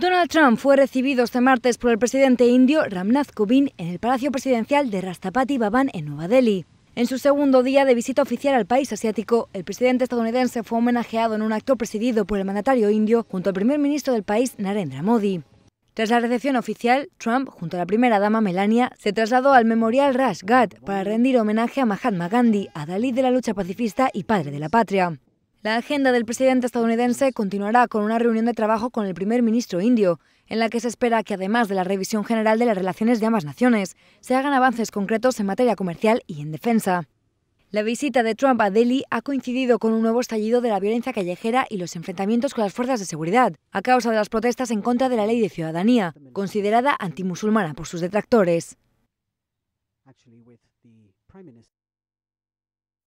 Donald Trump fue recibido este martes por el presidente indio Ramnath Kovind en el Palacio Presidencial de Rastapati Bhavan en Nueva Delhi. En su segundo día de visita oficial al país asiático, el presidente estadounidense fue homenajeado en un acto presidido por el mandatario indio junto al primer ministro del país, Narendra Modi. Tras la recepción oficial, Trump, junto a la primera dama Melania, se trasladó al memorial Raj Ghat para rendir homenaje a Mahatma Gandhi, adalid de la lucha pacifista y padre de la patria. La agenda del presidente estadounidense continuará con una reunión de trabajo con el primer ministro indio, en la que se espera que, además de la revisión general de las relaciones de ambas naciones, se hagan avances concretos en materia comercial y en defensa. La visita de Trump a Delhi ha coincidido con un nuevo estallido de la violencia callejera y los enfrentamientos con las fuerzas de seguridad, a causa de las protestas en contra de la ley de ciudadanía, considerada antimusulmana por sus detractores.